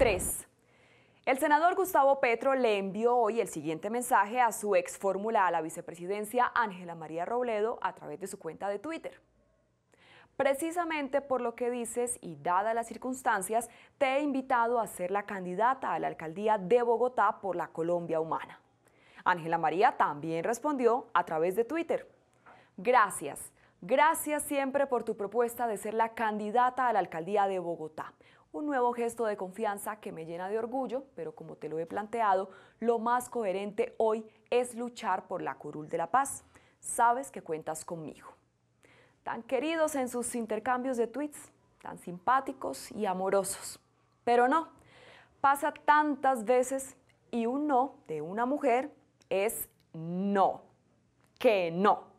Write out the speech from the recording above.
3. El senador Gustavo Petro le envió hoy el siguiente mensaje a su ex fórmula a la vicepresidencia Ángela María Robledo a través de su cuenta de Twitter. Precisamente por lo que dices y dadas las circunstancias, te he invitado a ser la candidata a la alcaldía de Bogotá por la Colombia Humana. Ángela María también respondió a través de Twitter. Gracias. Gracias siempre por tu propuesta de ser la candidata a la alcaldía de Bogotá. Un nuevo gesto de confianza que me llena de orgullo, pero como te lo he planteado, lo más coherente hoy es luchar por la curul de la paz. Sabes que cuentas conmigo. Tan queridos en sus intercambios de tweets, tan simpáticos y amorosos. Pero no, pasa tantas veces y un no de una mujer es no, que no.